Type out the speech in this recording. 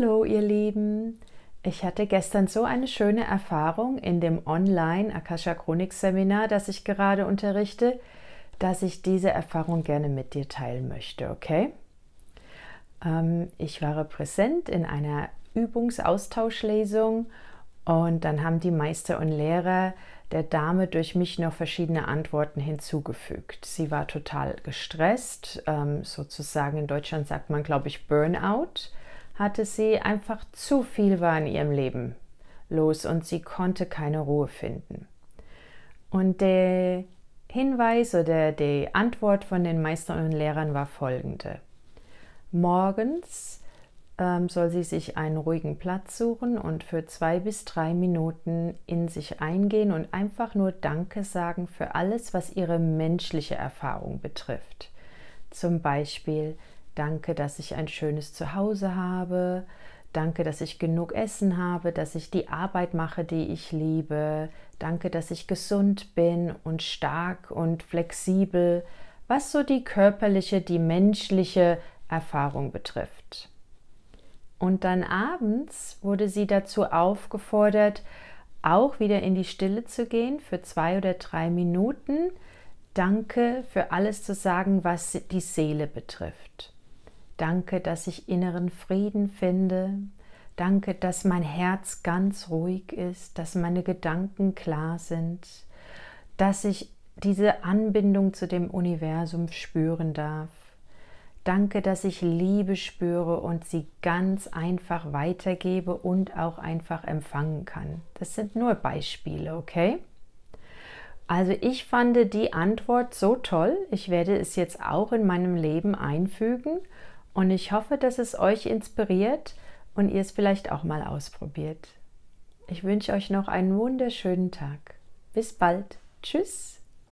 Hallo ihr Lieben! Ich hatte gestern so eine schöne Erfahrung in dem Online Akasha Chronik Seminar, das ich gerade unterrichte, dass ich diese Erfahrung gerne mit dir teilen möchte, okay? Ähm, ich war präsent in einer Übungsaustauschlesung und dann haben die Meister und Lehrer der Dame durch mich noch verschiedene Antworten hinzugefügt. Sie war total gestresst, ähm, sozusagen in Deutschland sagt man, glaube ich, Burnout hatte sie einfach zu viel war in ihrem Leben los und sie konnte keine Ruhe finden. Und der Hinweis oder die Antwort von den Meistern und Lehrern war folgende. Morgens ähm, soll sie sich einen ruhigen Platz suchen und für zwei bis drei Minuten in sich eingehen und einfach nur Danke sagen für alles, was ihre menschliche Erfahrung betrifft. Zum Beispiel Danke, dass ich ein schönes Zuhause habe. Danke, dass ich genug Essen habe, dass ich die Arbeit mache, die ich liebe. Danke, dass ich gesund bin und stark und flexibel, was so die körperliche, die menschliche Erfahrung betrifft. Und dann abends wurde sie dazu aufgefordert, auch wieder in die Stille zu gehen für zwei oder drei Minuten. Danke für alles zu sagen, was die Seele betrifft. Danke, dass ich inneren Frieden finde. Danke, dass mein Herz ganz ruhig ist, dass meine Gedanken klar sind, dass ich diese Anbindung zu dem Universum spüren darf. Danke, dass ich Liebe spüre und sie ganz einfach weitergebe und auch einfach empfangen kann. Das sind nur Beispiele, okay? Also ich fand die Antwort so toll. Ich werde es jetzt auch in meinem Leben einfügen und ich hoffe, dass es euch inspiriert und ihr es vielleicht auch mal ausprobiert. Ich wünsche euch noch einen wunderschönen Tag. Bis bald. Tschüss.